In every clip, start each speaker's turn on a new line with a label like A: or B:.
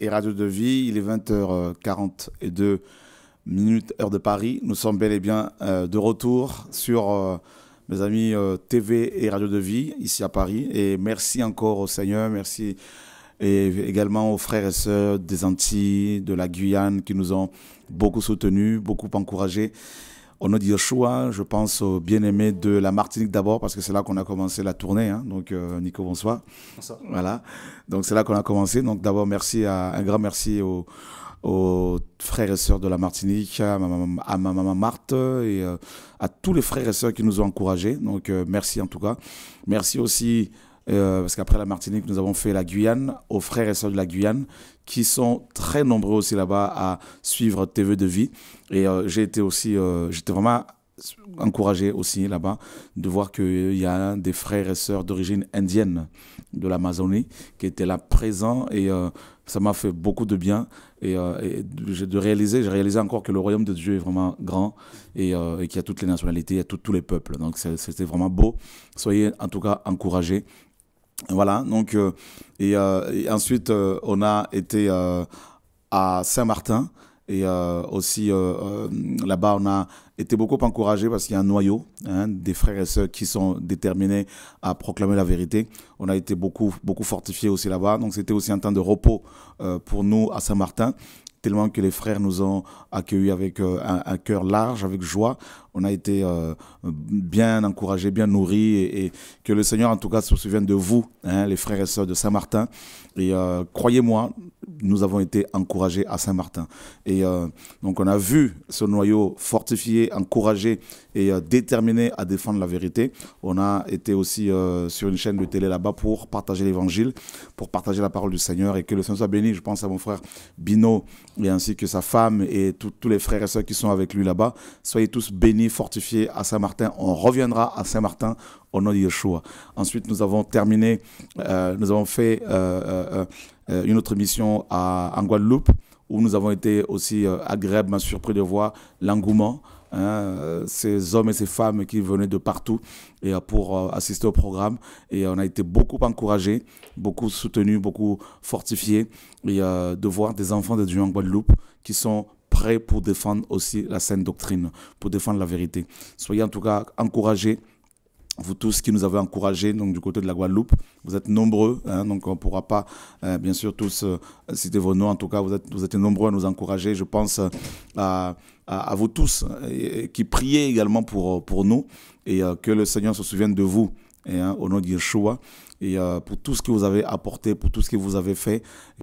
A: et Radio de Vie. Il est 20h42 minutes heure de Paris. Nous sommes bel et bien euh, de retour sur euh, mes amis euh, TV et Radio de Vie ici à Paris. Et merci encore au Seigneur, merci et également aux frères et sœurs des Antilles, de la Guyane qui nous ont beaucoup soutenus, beaucoup encouragés. Au nom de Joshua, je pense aux bien-aimés de la Martinique d'abord, parce que c'est là qu'on a commencé la tournée. Hein. Donc, euh, Nico, bonsoir. Bonsoir. Voilà. Donc, c'est là qu'on a commencé. Donc, d'abord, merci à, un grand merci aux, frères et sœurs de la Martinique, à ma, maman, Marthe et euh, à tous les frères et sœurs qui nous ont encouragés. Donc, euh, merci en tout cas. Merci aussi euh, parce qu'après la Martinique, nous avons fait la Guyane, aux frères et sœurs de la Guyane, qui sont très nombreux aussi là-bas à suivre TV de vie. Et euh, j'ai été aussi, euh, j'étais vraiment encouragé aussi là-bas de voir qu'il y a des frères et sœurs d'origine indienne de l'Amazonie qui étaient là présents et ça m'a fait beaucoup de bien et, de réaliser, j'ai réalisé encore que le royaume de Dieu est vraiment grand et, qu'il y a toutes les nationalités, il y a tous les peuples. Donc c'était vraiment beau. Soyez en tout cas encouragés. Voilà, donc, euh, euh, et, ensuite, euh, on a été à Saint-Martin. Et aussi, là-bas, on a été beaucoup encouragé parce qu'il y a un noyau hein, des frères et sœurs qui sont déterminés à proclamer la vérité. On a été beaucoup, beaucoup fortifiés aussi là-bas. Donc, c'était aussi un temps de repos pour nous à Saint-Martin tellement que les frères nous ont accueillis avec euh, un, cœur large, avec joie. On a été euh, bien encouragés, bien nourris et, que le Seigneur en tout cas se souvienne de vous, hein, les frères et sœurs de Saint-Martin. Et euh, croyez-moi, nous avons été encouragés à Saint-Martin. Et euh, donc on a vu ce noyau fortifié, encouragé et euh, déterminé à défendre la vérité. On a été aussi euh, sur une chaîne de télé là-bas pour partager l'évangile, pour partager la parole du Seigneur et que le Seigneur soit béni. Je pense à mon frère Bino et ainsi que sa femme et tous les frères et soeurs qui sont avec lui là-bas. Soyez tous bénis, fortifiés à Saint-Martin. On reviendra à Saint-Martin. Ensuite, nous avons terminé, euh, nous avons fait euh, euh, une autre mission à, en Guadeloupe, où nous avons été aussi agréablement surpris de voir l'engouement. Hein, ces hommes et ces femmes qui venaient de partout et pour assister au programme et on a été beaucoup encouragés, beaucoup soutenus, beaucoup fortifiés de voir des enfants de Dieu en Guadeloupe qui sont prêts pour défendre aussi la Sainte doctrine, pour défendre la vérité. Soyez en tout cas encouragés, vous tous qui nous avez encouragés donc du côté de la Guadeloupe. Vous êtes nombreux, hein, donc on ne pourra pas euh, bien sûr tous euh, citer vos noms. En tout cas, vous êtes, vous êtes nombreux à nous encourager. Je pense euh, à, à, vous tous qui priez également pour, pour nous et que le Seigneur se souvienne de vous et, hein, au nom de Yeshua et pour tout ce que vous avez apporté, pour tout ce que vous avez fait,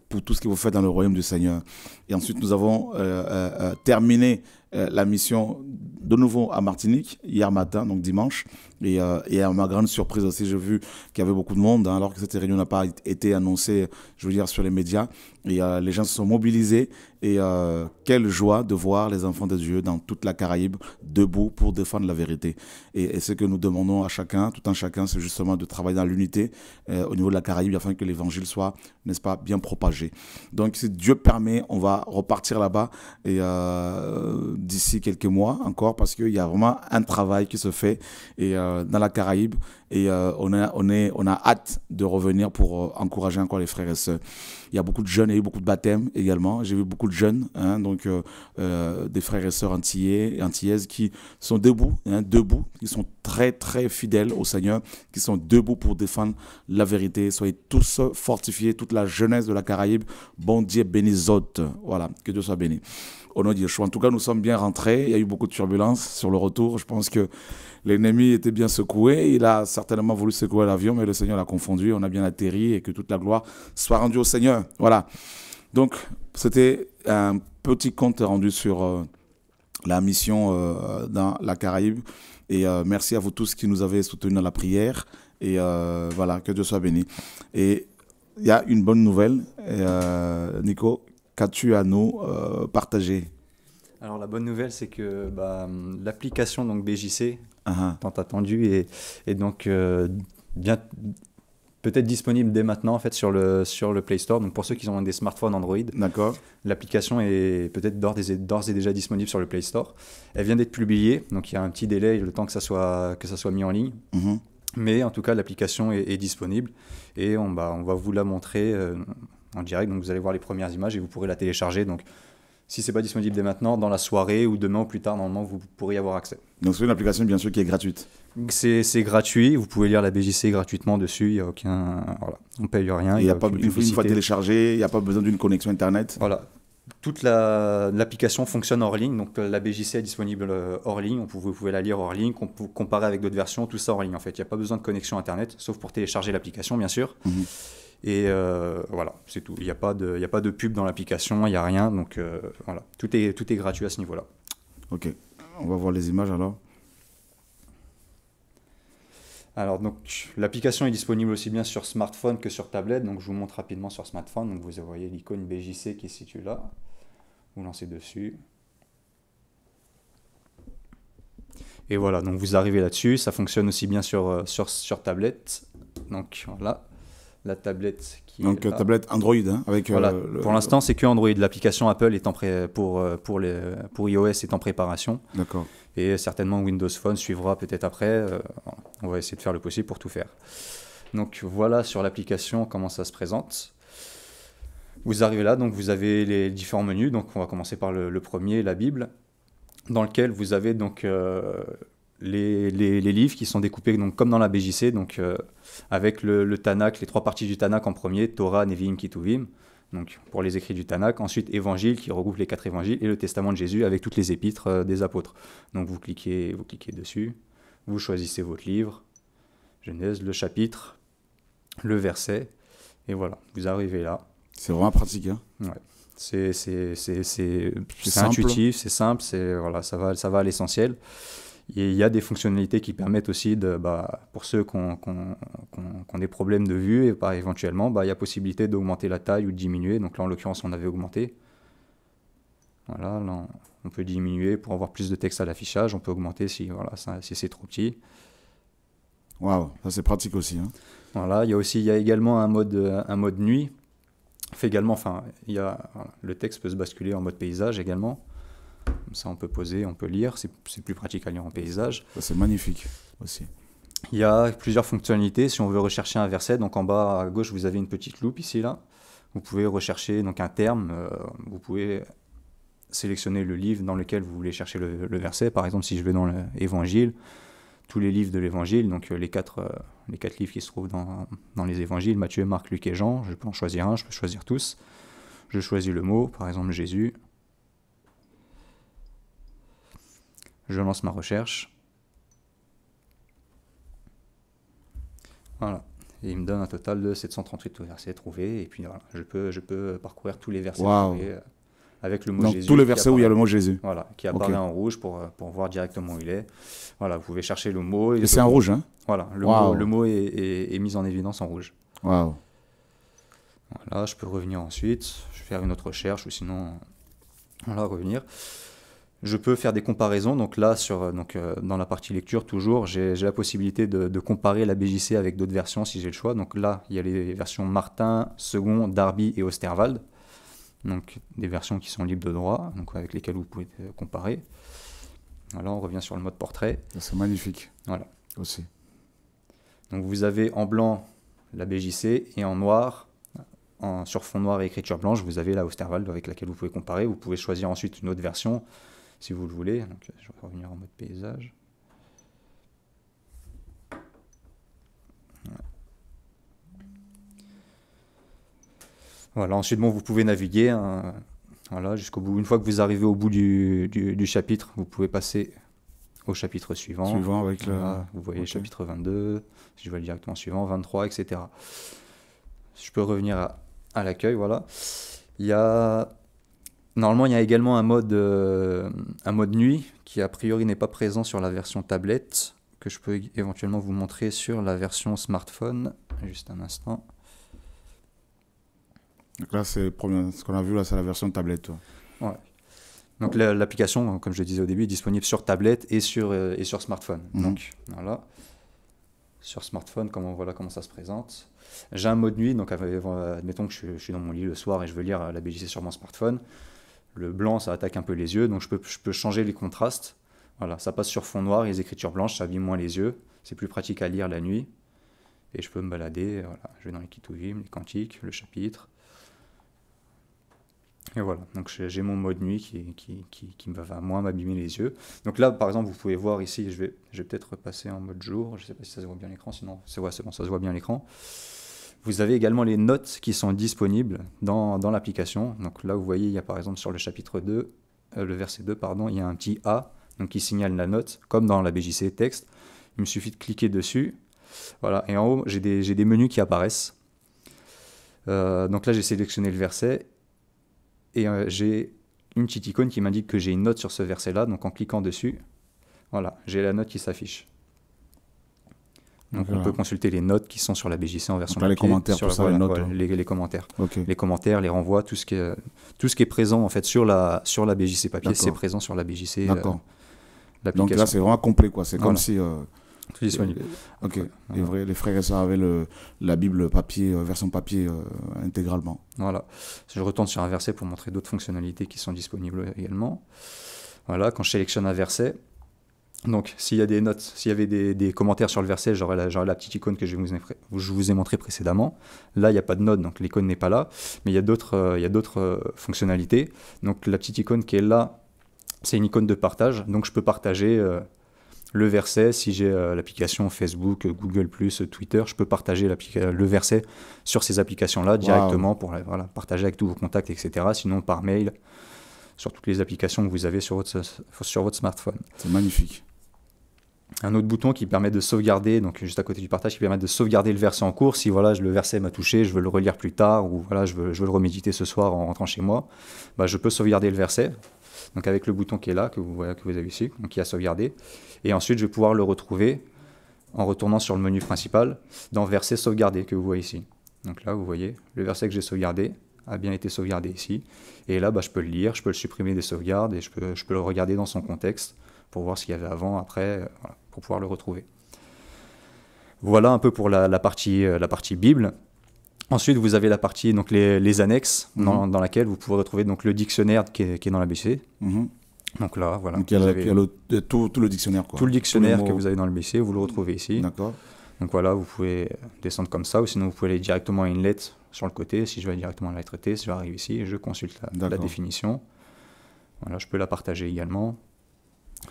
A: pour tout ce que vous faites dans le royaume du Seigneur. Et ensuite, nous avons terminé euh, la mission de nouveau à Martinique hier matin, donc dimanche. Euh, et, à ma grande surprise aussi, j'ai vu qu'il y avait beaucoup de monde, hein, alors que cette réunion n'a pas été annoncée, je veux dire, sur les médias. Et euh, les gens se sont mobilisés. Et quelle joie de voir les enfants de Dieu dans toute la Caraïbe debout pour défendre la vérité. Et, et ce que nous demandons à chacun, tout un chacun, c'est justement de travailler dans l'unité au niveau de la Caraïbe afin que l'évangile soit, n'est-ce pas, bien propagé. Donc si Dieu permet, on va repartir là-bas et d'ici quelques mois encore parce qu'il y a vraiment un travail qui se fait et euh, dans la Caraïbe et euh, on, a, on, est, on a hâte de revenir pour euh, encourager encore les frères et sœurs. Il y a beaucoup de jeunes, il y a eu beaucoup de baptêmes également. J'ai vu beaucoup de jeunes, hein, donc euh, des frères et sœurs antillais antillaises qui sont debout, hein, debout, qui sont très très fidèles au Seigneur, qui sont debout pour défendre la vérité. Soyez tous fortifiés, toute la jeunesse de la Caraïbe. Bon Dieu bénisote. Voilà, que Dieu soit béni. Au nom de Yeshua. En tout cas, nous sommes bien rentrés. Il y a eu beaucoup de turbulences sur le retour. Je pense que L'ennemi était bien secoué, il a certainement voulu secouer l'avion, mais le Seigneur l'a confondu, on a bien atterri et que toute la gloire soit rendue au Seigneur. Voilà. Donc, c'était un petit compte rendu sur euh, la mission euh, dans la Caraïbe. Et euh, merci à vous tous qui nous avez soutenus dans la prière. Et voilà, que Dieu soit béni. Et il y a une bonne nouvelle. Nico, qu'as-tu à nous partager
B: alors la bonne nouvelle, c'est que bah, l'application donc BJC, ah, ah. tant attendue, est, donc euh, bien peut-être disponible dès maintenant en fait sur le sur le Play Store. Donc pour ceux qui ont des smartphones Android, d'accord, l'application est peut-être d'ores et, déjà disponible sur le Play Store. Elle vient d'être publiée, donc il y a un petit délai le temps que ça soit que ça soit mis en ligne. Mhm. Mais en tout cas, l'application est, disponible et bah, on, va vous la montrer euh, en direct. Donc vous allez voir les premières images et vous pourrez la télécharger. Donc si n'est pas disponible dès maintenant, dans la soirée ou demain ou plus tard, normalement, vous pourrez y avoir accès. Donc c'est une application, bien sûr, qui est gratuite. C'est gratuit, vous pouvez lire la BJC gratuitement dessus, il y a aucun... Voilà, on paye rien. Il y a, pas, une fois téléchargé, il n'y a pas besoin d'une connexion Internet. Voilà, toute l'application fonctionne hors ligne, donc la BJC est disponible euh, hors ligne, vous pouvez la lire hors ligne, comparer avec d'autres versions, tout ça hors ligne en fait. Il n'y a pas besoin de connexion Internet, sauf pour télécharger l'application bien sûr. Mhm. Et euh, voilà, c'est tout. Il n'y a, pas de, a pas de pub dans l'application, il n'y a rien. Donc euh, voilà, tout est, tout est gratuit à ce niveau-là.
A: Ok, on va voir les images alors.
B: Alors donc l'application est disponible aussi bien sur smartphone que sur tablette. Donc je vous montre rapidement sur smartphone. Donc vous voyez l'icône BJC qui est située là. Vous lancez dessus. Et voilà, donc vous arrivez là-dessus. Ça fonctionne aussi bien sur, euh, sur, sur tablette. Donc voilà la tablette qui est tablette Android, hein, avec euh, Pour l'instant, c'est que Android. L'application Apple est en pré... pour, euh, pour, les, pour iOS est en préparation. D'accord. Et certainement Windows Phone suivra peut-être après. Euh, on va essayer de faire le possible pour tout faire. Donc voilà sur l'application comment ça se présente. Vous arrivez là, donc vous avez les différents menus. Donc on va commencer par le, premier, la Bible, dans lequel vous avez donc les, livres qui sont découpés donc, comme dans la BJC, donc, euh, avec le, Tanakh, les trois parties du Tanakh en premier, Torah, Nevi'im, Kituvim, donc pour les écrits du Tanakh, ensuite Évangile qui regroupe les quatre évangiles et le Testament de Jésus avec toutes les épîtres euh, des apôtres. Donc vous cliquez, vous cliquez dessus, vous choisissez votre livre, Genèse, le chapitre, le verset, et voilà, vous arrivez là. C'est
A: vraiment pratique. Hein ouais.
B: C'est intuitif, c'est simple, c'est voilà, ça va, ça va à l'essentiel il y a des fonctionnalités qui permettent aussi, de, bah, pour ceux qui ont, des problèmes de vue, et par éventuellement, bah, il y a possibilité d'augmenter la taille ou de diminuer. Donc là, en l'occurrence, on avait augmenté. Voilà, on peut diminuer pour avoir plus de texte à l'affichage. On peut augmenter si, voilà, si c'est trop petit. Waouh, ça c'est pratique aussi. Hein. Voilà, il y a aussi, il y a également un mode, un mode nuit. Fait également, enfin, il y a, le texte peut se basculer en mode paysage également. Comme ça, on peut poser, on peut lire. C'est plus pratique à lire en paysage. C'est magnifique aussi. Il y a plusieurs fonctionnalités. Si on veut rechercher un verset, donc en bas à gauche, vous avez une petite loupe ici, là. Vous pouvez rechercher donc un terme. Euh, vous pouvez sélectionner le livre dans lequel vous voulez chercher le, verset. Par exemple, si je vais dans l'Évangile, tous les livres de l'Évangile, donc euh, les quatre, euh, les quatre livres qui se trouvent dans, dans, les Évangiles, Matthieu, Marc, Luc et Jean, je peux en choisir un, je peux choisir tous. Je choisis le mot, par exemple Jésus. Je lance ma recherche. Voilà. Et il me donne un total de 738 versets trouvés. Et puis voilà, je peux, je peux parcourir tous les versets euh, avec le mot Jésus. Tous les versets où il y a
A: le mot Jésus. Voilà, qui apparaît en
B: rouge pour, euh, pour voir directement où il est. Voilà, vous pouvez chercher le mot. Et, c'est en rouge, hein Voilà, le mot, est, mis en évidence en rouge. Voilà, je peux revenir ensuite, je vais faire une autre recherche ou sinon, voilà, revenir je peux faire des comparaisons. Donc là, sur, euh, donc, euh, dans la partie lecture, toujours, j'ai la possibilité de, comparer la BJC avec d'autres versions si j'ai le choix. Donc là, il y a les versions Martin, Second, Darby et Osterwald. Donc des versions qui sont libres de droit, donc avec lesquelles vous pouvez euh, comparer. Voilà, on revient sur le mode portrait. C'est magnifique. Voilà. Aussi. Donc vous avez en blanc la BJC et en noir, en, sur fond noir et écriture blanche, vous avez la Osterwald avec laquelle vous pouvez comparer. Vous pouvez choisir ensuite une autre version si vous le voulez. je vais revenir en mode paysage. Voilà, ensuite, bon, vous pouvez naviguer hein. voilà, jusqu'au bout. Une fois que vous arrivez au bout du, du, chapitre, vous pouvez passer au chapitre suivant. Suivant avec le... vous voyez le chapitre 22, si je vais directement suivant, 23, etc. Je peux revenir à, à l'accueil, voilà. Il y a Normalement, il y a également un mode, euh, un mode nuit qui a priori n'est pas présent sur la version tablette, que je peux éventuellement vous montrer sur la version smartphone. Juste un instant. Donc là, c'est ce qu'on a vu là, c'est la version tablette. Donc l'application, comme je le disais au début, est disponible sur tablette et sur, euh, et sur smartphone. Mhm. Donc voilà, sur smartphone, comment, voilà comment ça se présente. J'ai un mode nuit, donc admettons que je, suis dans mon lit le soir et je veux lire euh, la BGC sur mon smartphone. Le blanc, ça attaque un peu les yeux, donc je peux, changer les contrastes. Voilà, ça passe sur fond noir, les écritures blanches, ça abîme moins les yeux. C'est plus pratique à lire la nuit. Et je peux me balader, voilà. je vais dans les kituvim, les cantiques, le chapitre. Et voilà, donc j'ai mon mode nuit qui, qui, va moins m'abîmer les yeux. Donc là, par exemple, vous pouvez voir ici, je vais, peut-être passer en mode jour. Je ne sais pas si ça se voit bien l'écran, sinon, c'est bon, ça se voit bien l'écran. Vous avez également les notes qui sont disponibles dans, l'application. Donc là, vous voyez, il y a par exemple sur le chapitre 2, euh, le verset 2, pardon, il y a un petit A donc qui signale la note, comme dans la BJC texte. Il me suffit de cliquer dessus. Voilà, et en haut, j'ai des, menus qui apparaissent. Euh, donc là, j'ai sélectionné le verset et euh, j'ai une petite icône qui m'indique que j'ai une note sur ce verset-là. Donc en cliquant dessus, voilà, j'ai la note qui s'affiche. Donc on peut consulter les notes qui sont sur la BJC en version papier, les commentaires, les, commentaires, les commentaires, les renvois, tout ce qui est tout ce qui est présent en fait sur la sur la BJC papier, c'est présent sur la BJC. Euh, D'accord. Donc là c'est vraiment complet quoi. C'est comme si Les, les frères et sœurs avaient le, la Bible papier euh, version papier euh, intégralement. Voilà. Je retourne sur un verset pour montrer d'autres fonctionnalités qui sont disponibles également. Voilà. Quand je sélectionne un verset donc, s'il y a des notes, s'il y avait des, commentaires sur le verset, j'aurais la, petite icône que je vous, ai, je vous ai montré précédemment. Là, il n'y a pas de note, donc l'icône n'est pas là. Mais il y a d'autres euh, euh, fonctionnalités. Donc, la petite icône qui est là, c'est une icône de partage. Donc, je peux partager euh, le verset. Si j'ai l'application Facebook, Google, Twitter, je peux partager le verset sur ces applications-là directement pour partager avec tous vos contacts, etc. Sinon, par mail sur toutes les applications que vous avez sur votre, sur votre smartphone. C'est magnifique un autre bouton qui permet de sauvegarder, donc juste à côté du partage, qui permet de sauvegarder le verset en cours. Si voilà, le verset m'a touché, je veux le relire plus tard, ou voilà, je veux, je veux le reméditer ce soir en rentrant chez moi, bah, je peux sauvegarder le verset. Donc avec le bouton qui est là, que vous, voyez que vous avez ici, donc qui a sauvegardé. Et ensuite, je vais pouvoir le retrouver en retournant sur le menu principal dans verset sauvegardé que vous voyez ici. Donc là, vous voyez, le verset que j'ai sauvegardé a bien été sauvegardé ici. Et là, bah, je peux le lire, je peux le supprimer des sauvegardes et je peux, je peux le regarder dans son contexte pour voir ce qu'il y avait avant, après, euh, pour pouvoir le retrouver. Voilà un peu pour la, partie, euh, la partie Bible. Ensuite, vous avez la partie, donc les, annexes, mhm. dans, laquelle vous pouvez retrouver donc, le dictionnaire qui est, dans la BC. Mhm. Donc là, voilà. Donc il y a, tout, tout, le dictionnaire. Quoi. Tout le dictionnaire que vous avez dans le BC, vous le retrouvez ici. D'accord. Donc voilà, vous pouvez euh, descendre comme ça, ou sinon vous pouvez aller directement à une lettre sur le côté. Si je vais directement à la lettre T, je vais arriver ici, je consulte la, la définition. Voilà, je peux la partager également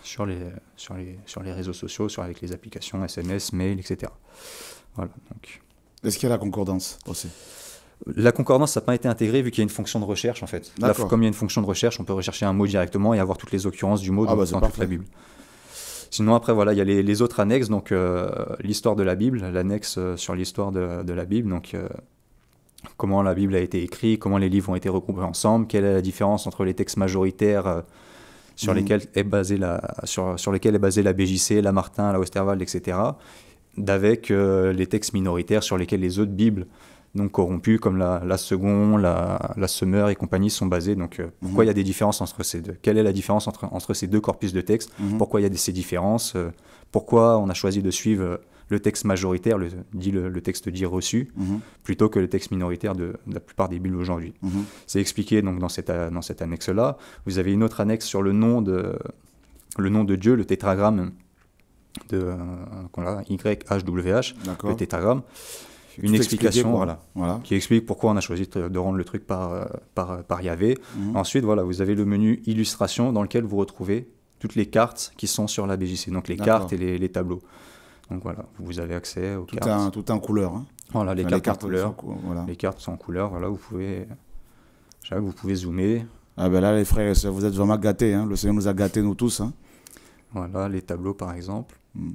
B: sur les, sur les, sur les réseaux sociaux, sur, avec les applications, SMS, mail, etc. Voilà, Est-ce qu'il y a la concordance aussi la concordance n'a pas été intégré vu qu'il y a une fonction de recherche en fait. comme il y a une fonction de recherche, on peut rechercher un mot directement et avoir toutes les occurrences du mot ah bah, dans toute la Bible. Sinon, après, voilà, il y a les, les autres annexes, donc euh, l'histoire de la Bible, l'annexe euh, sur l'histoire de, de, la Bible, donc euh, comment la Bible a été écrite, comment les livres ont été regroupés ensemble, quelle est la différence entre les textes majoritaires sur, mhm. lesquels est basée la, sur, sur lesquels est basée la BJC, la Martin, la Westerwald, etc., d'avec euh, les textes minoritaires sur lesquels les autres bibles donc corrompues comme la, la la, la Semeur et compagnie sont basées. Donc euh, pourquoi mhm. il y a des différences entre ces deux Quelle est la différence entre, entre ces deux corpus de textes mhm. Pourquoi il y a ces différences euh, Pourquoi on a choisi de suivre le texte majoritaire, le, dit le, texte dit reçu, mhm. plutôt que le texte minoritaire de, la plupart des bulles aujourd'hui. Mhm. C'est expliqué donc dans cette, euh, dans cette annexe-là. Vous avez une autre annexe sur le nom de, le nom de Dieu, le tétragramme de euh, w YHWH, le tétragramme. Une explication voilà, qui explique pourquoi on a choisi de rendre le truc par, euh, par, par Yahvé. Mhm. Ensuite, voilà, vous avez le menu illustration dans lequel vous retrouvez toutes les cartes qui sont sur la BJC, donc les cartes et les tableaux. Donc voilà, vous avez accès aux tout cartes. Un, tout hein. en couleur. Voilà, les, cartes, sont en Les cartes en couleur, voilà, vous
A: pouvez, vous pouvez zoomer. Ah ben là, les frères et sœurs, vous êtes vraiment gâtés. Hein. Le Seigneur nous a
B: gâtés, nous tous. Hein. Voilà, les tableaux, par exemple. Hmm.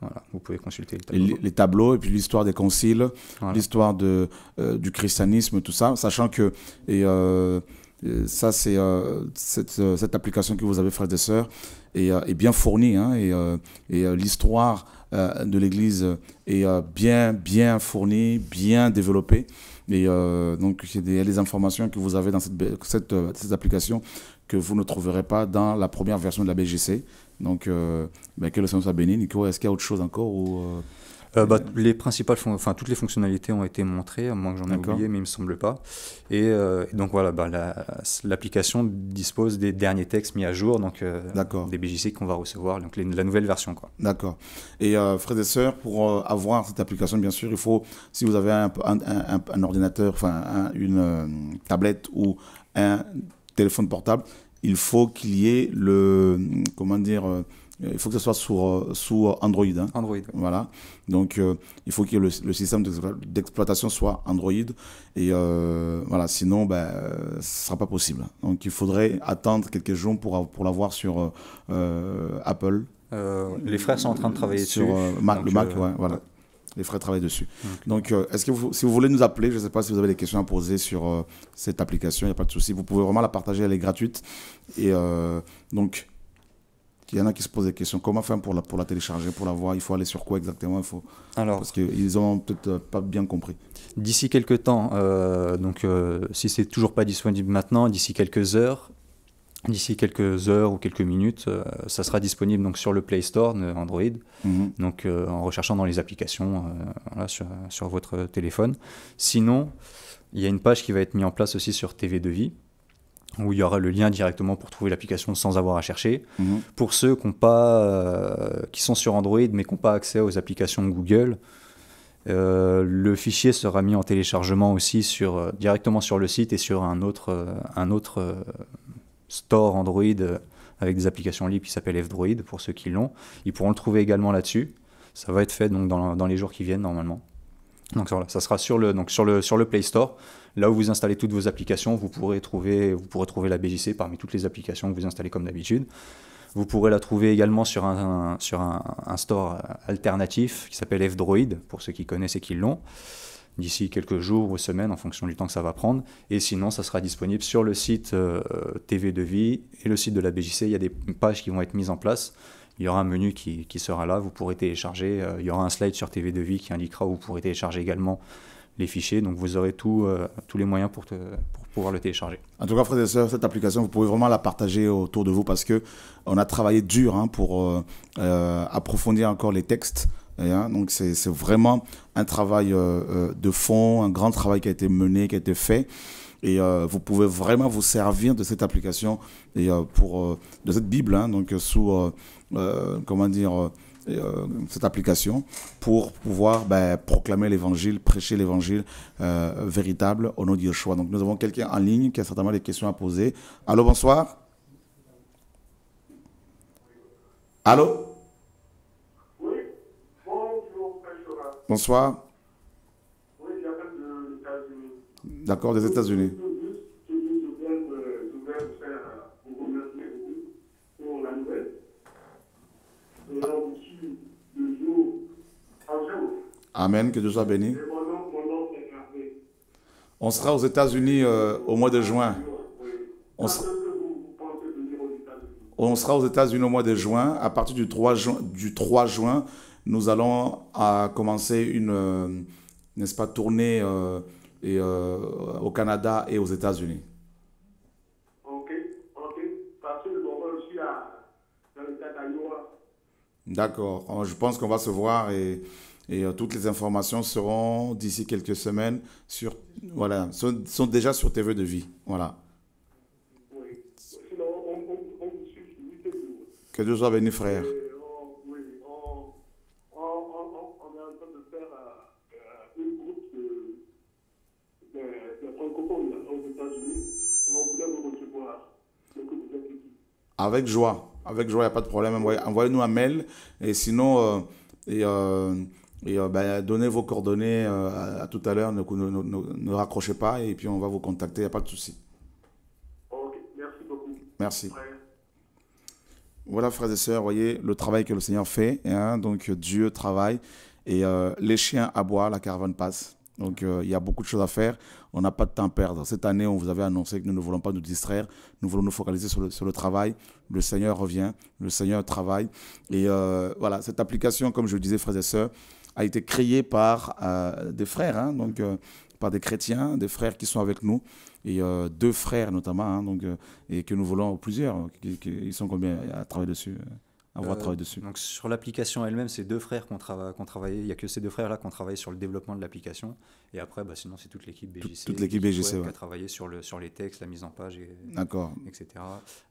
B: Voilà, vous pouvez consulter les tableaux.
A: Et les, tableaux et puis l'histoire des conciles, l'histoire de, euh, du christianisme, tout ça. Sachant que... Et, euh, ça, c'est euh, cette, cette, application que vous avez, frères et sœurs, est, est bien fournie. et, et l'histoire euh, de l'Église est euh, bien, bien fournie, bien développée. Et euh, donc, il y a des informations que vous avez dans cette, application que vous ne trouverez pas dans la
B: première version de la BGC. Donc, euh, ben, que le Seigneur soit béni. Nico, est-ce qu'il y a autre chose encore ou, euh, bah, les principales enfin toutes les fonctionnalités ont été montrées, à moins que j'en ai oublié, mais il me semble pas. Et, euh, donc voilà, bah, l'application dispose des derniers textes mis à jour, donc euh, des BJC qu'on va recevoir, donc la nouvelle version quoi. D'accord. Et frères et sœurs,
A: pour avoir cette application, bien sûr, il faut, si vous avez un, ordinateur, enfin une tablette ou un téléphone portable, il faut qu'il y ait le, comment dire euh, il faut que ce soit sur, euh, sur euh, Android. Hein. Android. Voilà. Donc, il faut que le, système d'exploitation soit Android. Et voilà, sinon, ben, ce ne sera pas possible. Donc, il faudrait attendre quelques jours pour, pour l'avoir sur Apple.
B: les frères sont en train de travailler sur dessus. Mac, le Mac,
A: voilà. Les frères travaillent dessus. Donc, est-ce que si vous voulez nous appeler, je ne sais pas si vous avez des questions à poser sur cette application, il n'y a pas de souci. Vous pouvez vraiment la partager, elle est gratuite. Et donc, il y en a qui se posent des questions. Comment faire pour la, pour la télécharger, pour la voir Il faut aller sur quoi exactement il
B: faut... Alors, Parce qu'ils n'ont peut-être euh, pas bien compris. D'ici quelques temps, euh, donc euh, si c'est toujours pas disponible maintenant, d'ici quelques heures, d'ici quelques heures ou quelques minutes, ça sera disponible donc sur le Play Store Android. Mm-hmm. Donc en recherchant dans les applications sur, sur, votre téléphone. Sinon, il y a une page qui va être mise en place aussi sur TV de vie où il y aura le lien directement pour trouver l'application sans avoir à chercher. Mhm. Pour ceux qui, pas, euh, qui sont sur Android mais qui n'ont pas accès aux applications Google, euh, le fichier sera mis en téléchargement aussi sur, euh, directement sur le site et sur un autre, un autre store Android avec des applications libres qui s'appelle F-Droid pour ceux qui l'ont. Ils pourront le trouver également là-dessus. Ça va être fait donc, dans, dans les jours qui viennent normalement. Donc voilà, ça sera sur le, donc sur le, sur le Play Store. Là où vous installez toutes vos applications, vous pourrez trouver, vous pourrez trouver la BJC parmi toutes les applications que vous installez comme d'habitude. Vous pourrez la trouver également sur un, sur un, store alternatif qui s'appelle F-Droid, pour ceux qui connaissent et qui l'ont, d'ici quelques jours ou semaines en fonction du temps que ça va prendre. Et sinon, ça sera disponible sur le site euh, TV de Vie et le site de la BJC. Il y a des pages qui vont être mises en place il y aura un menu qui, sera là, vous pourrez télécharger, euh, il y aura un slide sur tv 2 vie qui indiquera où vous pourrez télécharger également les fichiers, donc vous aurez tout, euh, tous les moyens pour, te, pouvoir le télécharger.
A: En tout cas, frères et sœurs, cette application, vous pouvez vraiment la partager autour de vous parce que on a travaillé dur hein, pour euh, approfondir encore les textes. Hein, donc c'est vraiment un travail de fond, un grand travail qui a été mené, qui a été fait. Et euh, vous pouvez vraiment vous servir de cette application et euh, pour euh, de cette Bible, hein, donc sous comment dire cette application pour pouvoir ben, proclamer l'évangile, prêcher l'évangile véritable au nom de Yeshua. Donc nous avons quelqu'un en ligne qui a certainement des questions à poser. Allô, bonsoir. Allô oui, bonjour, Bonsoir. D'accord, des États-Unis. Amen, que Dieu soit béni. On sera aux États-Unis euh, au mois de juin. On sera, aux États-Unis au mois de juin. À partir du 3 juin, du 3 juin nous allons à euh, commencer une, euh, n'est-ce pas, tournée et, euh, au Canada et aux États-Unis. Ok, ok. dans D'accord. Je pense qu'on va se voir et, et euh, toutes les informations seront d'ici quelques semaines sur voilà sont, sont, déjà sur TV de vie. Voilà.
B: Oui. Sinon, on,
A: que Dieu soit béni, frère. Avec joie, avec joie, il n'y a pas de problème. Envoyez-nous un mail et sinon, euh, et, euh, et euh, ben, donnez vos coordonnées à, tout à l'heure. Ne, raccrochez pas et puis on va vous contacter, il n'y a pas de souci. Ok, merci beaucoup. Merci. Voilà, frères et sœurs, voyez le travail que le Seigneur fait. Hein. donc Dieu travaille et les chiens aboient, la caravane passe. Donc euh, il y a beaucoup de choses à faire. On n'a pas de temps à perdre. Cette année, on vous avait annoncé que nous ne voulons pas nous distraire. Nous voulons nous focaliser sur le, travail. Le Seigneur revient. Le Seigneur travaille. Et euh, voilà, cette application, comme je le disais, frères et sœurs, a été créée par euh, des frères, hein. donc par des chrétiens, des frères qui sont avec nous et deux frères notamment, hein. donc et que nous voulons plusieurs. Qui, ils sont combien à travailler dessus on va euh, travailler dessus. Donc sur
B: l'application elle-même, c'est deux frères qu'on travaille, qu'on travaille Il n'y a que ces deux frères-là qu'on travaille sur le développement de l'application. Et après, bah, sinon, c'est toute l'équipe BGC, toute, l'équipe BGC qui a travaillé sur, le, sur les textes, la mise en page, et, etc.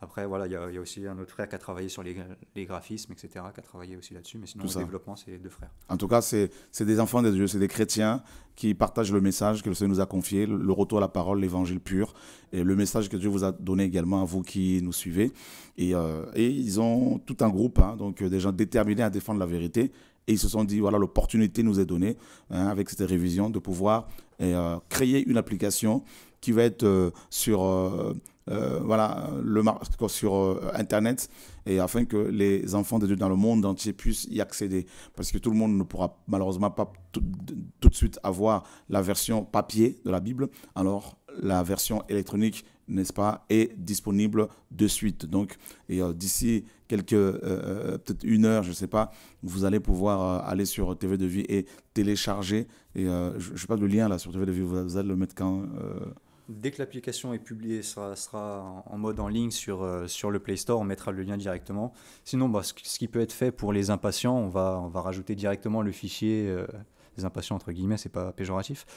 B: Après, voilà, il y, a aussi un autre frère qui a travaillé sur les, les graphismes, etc., qui a travaillé aussi là-dessus. Mais sinon, le développement, c'est les deux frères.
A: En tout cas, c'est des enfants des, Dieu, c'est des chrétiens qui partagent le message que le Seigneur nous a confié, le retour à la parole, l'évangile pur, et le message que Dieu vous a donné également à vous qui nous suivez. Et, euh, ils ont tout un groupe, hein, donc euh, des gens déterminés à défendre la vérité. Et ils se sont dit, voilà, l'opportunité nous est donnée, hein, avec cette révision, de pouvoir euh, créer une application qui va être sur euh, voilà, le sur euh, Internet et afin que les enfants de Dieu dans le monde entier puissent y accéder. Parce que tout le monde ne pourra malheureusement pas tout, de suite avoir la version papier de la Bible. Alors, la version électronique n'est-ce pas, est disponible de suite. Donc, euh, d'ici quelques, peut-être une heure, je ne sais pas, vous allez pouvoir aller sur TV de Vie et télécharger. Et je ne sais pas le lien là sur TV de Vie, vous, allez le mettre quand
B: Dès que l'application est publiée, sera, sera en mode en ligne sur, euh, sur le Play Store, on mettra le lien directement. Sinon, bah, ce, qui peut être fait pour les impatients, on va, on va rajouter directement le fichier, euh, les impatients entre guillemets, c'est pas péjoratif.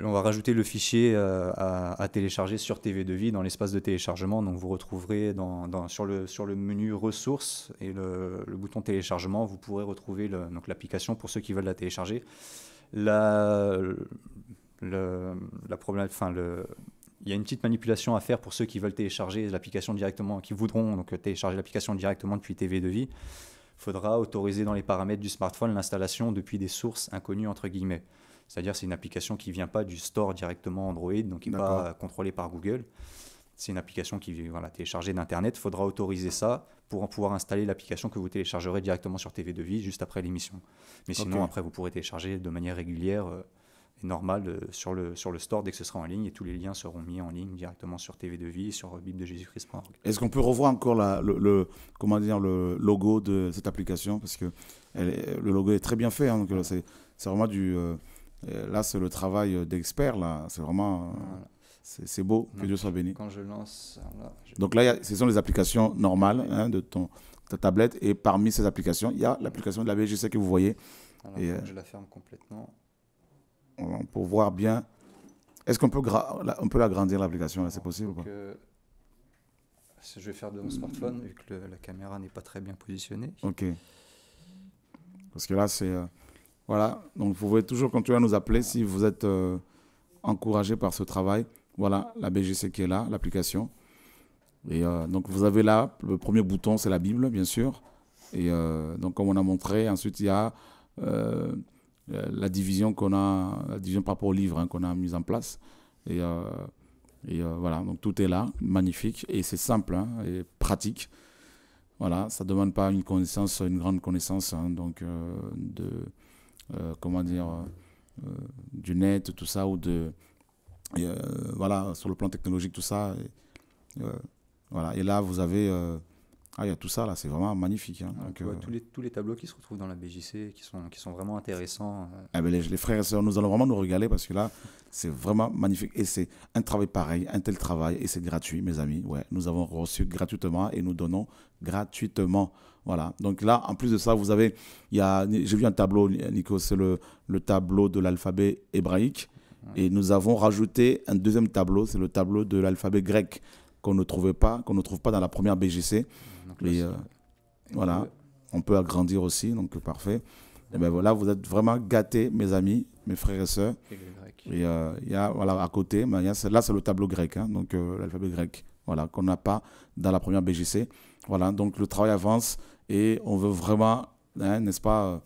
B: On va rajouter le fichier euh, à, télécharger sur TV2V dans l'espace de téléchargement. Donc vous retrouverez dans, sur, le, sur le menu ressources et le, le bouton téléchargement, vous pourrez retrouver l'application pour ceux qui veulent la télécharger. La, le, la problème, enfin, le, il y a une petite manipulation à faire pour ceux qui veulent télécharger l'application directement, qui voudront donc télécharger l'application directement depuis tv 2 Il Faudra autoriser dans les paramètres du smartphone l'installation depuis des sources inconnues entre guillemets. C'est-à-dire c'est une application qui vient pas du store directement Android, donc qui n'est pas contrôlée par Google. C'est une application qui est voilà, téléchargée d'Internet. Faudra autoriser ça pour pouvoir installer l'application que vous téléchargerez directement sur tv 2 vie juste après l'émission. Mais sinon, après, vous pourrez télécharger de manière régulière. Euh, normal euh, sur, le, sur le store dès que ce sera en ligne et tous les liens seront mis en ligne directement sur TV2Vie et sur jésus
A: Est-ce qu'on peut revoir encore la, le, comment dire, le logo de cette application Parce que le logo est très bien fait, hein, euh, c'est, vraiment du... Euh, là, c'est le travail d'expert, là, c'est vraiment... C'est, beau, que Dieu soit béni. Quand
B: je lance...
A: Donc là, ce sont les applications normales hein, de ton, ta tablette et parmi ces applications, il y a l'application de la BGC que vous voyez. et, je
B: la ferme complètement
A: pour voir bien. Est-ce qu'on peut, on agrandir l'application C'est possible ou pas
B: euh, Je vais faire de mon smartphone, vu que la caméra n'est pas très bien positionnée.
A: Ok. Parce que là, c'est. Euh, voilà. Donc, vous pouvez toujours continuer à nous appeler si vous êtes euh, encouragé par ce travail. Voilà, la BGC qui est là, l'application. Et donc, vous avez là, le premier bouton, c'est la Bible, bien sûr. Et donc, comme on a montré, ensuite, il y a euh, la division qu'on a, la division par rapport au livre hein, qu'on a mise en place. Et, euh, et euh, voilà, donc tout est là, magnifique, et c'est simple hein, et pratique. Voilà, ça ne demande pas une connaissance, une grande connaissance, hein, donc de, comment dire, du net, tout ça, ou de, voilà, sur le plan technologique, tout ça. voilà, et là, vous avez ah, il y a tout ça là, c'est vraiment magnifique. Hein. Donc, euh, tous,
B: les, tous les tableaux qui se retrouvent dans la BJC, qui sont, qui sont vraiment intéressants.
A: Euh. Eh ben, les, frères et sœurs, nous allons vraiment nous régaler parce que là, c'est vraiment magnifique. Et c'est un travail pareil, un tel travail, et c'est gratuit, mes amis. Ouais, nous avons reçu gratuitement et nous donnons gratuitement. Voilà. Donc là, en plus de ça, vous avez, il y j'ai vu un tableau, Nico, c'est le, tableau de l'alphabet hébraïque. Et nous avons rajouté un deuxième tableau, c'est le tableau de l'alphabet grec qu'on ne trouvait pas, qu'on ne trouve pas dans la première BGC. Euh, voilà, on peut agrandir aussi, donc euh, parfait. Et eh ben voilà, vous êtes vraiment gâtés, mes amis, mes frères et sœurs. Et euh, il y a, voilà, à côté, mais ben, là, c'est le tableau grec, hein, donc l'alphabet grec, voilà, qu'on n'a pas dans la première BGC. Voilà, donc le travail avance et on veut vraiment, hein, n'est-ce pas,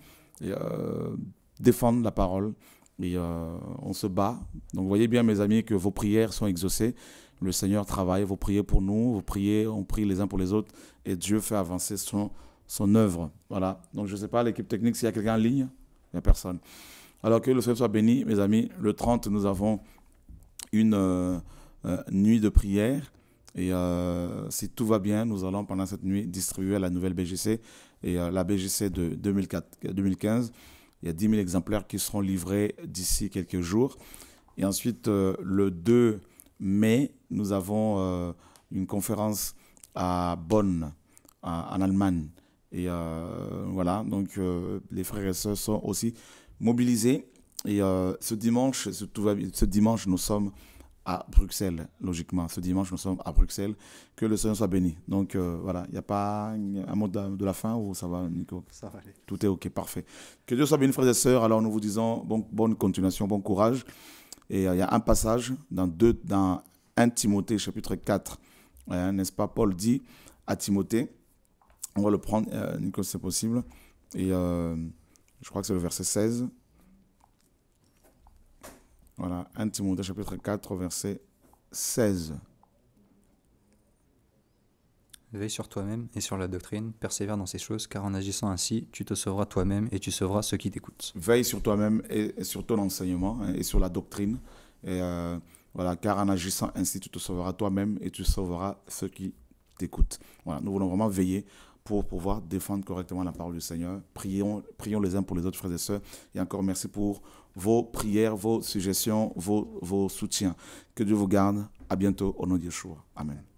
A: défendre la parole. Et on se bat. Donc, voyez bien, mes amis, que vos prières sont exaucées le Seigneur travaille, vous priez pour nous, vous priez, on prie les uns pour les autres, et Dieu fait avancer son, son œuvre. Voilà. Donc je ne sais pas, l'équipe technique, s'il y a quelqu'un en ligne, il n'y a personne. Alors que le Seigneur soit béni, mes amis. Le 30, nous avons une euh, euh, nuit de prière. Et euh, si tout va bien, nous allons pendant cette nuit distribuer la nouvelle BGC et la BGC de 2004, 2015. Il y a 10 000 exemplaires qui seront livrés d'ici quelques jours. Et ensuite, le 2 mais nous avons euh, une conférence à Bonn, en Allemagne. Et euh, voilà, donc euh, les frères et sœurs sont aussi mobilisés. Et ce dimanche, ce, dimanche, nous sommes à Bruxelles, logiquement. Ce dimanche, nous sommes à Bruxelles. Que le Seigneur soit béni. Donc voilà, il n'y a pas un mot de, la fin ou ça va, Nico Ça va aller. Tout est OK, parfait. Que Dieu soit béni, frères et sœurs. Alors nous vous disons bonne continuation, bon courage. Et euh, il y a un passage dans, 1 Timothée chapitre 4, euh, n'est-ce pas Paul dit à Timothée, on va le prendre, euh, Nicolas, c'est possible, et je crois que c'est le verset 16. Voilà, 1 Timothée chapitre 4, verset
B: 16. Veille sur toi-même et sur la doctrine, persévère dans ces choses, car en agissant ainsi, tu te sauveras toi-même et tu sauveras ceux qui t'écoutent. Veille sur toi-même et, sur ton enseignement hein, et sur la doctrine, euh, voilà, car
A: en agissant ainsi, tu te sauveras toi-même et tu sauveras ceux qui t'écoutent. Voilà, nous voulons vraiment veiller pour pouvoir défendre correctement la parole du Seigneur. Prions, prions les uns pour les autres, frères et sœurs. Et encore merci pour vos prières, vos suggestions, vos, vos soutiens. Que Dieu vous garde. À bientôt au nom de Yeshua. Amen.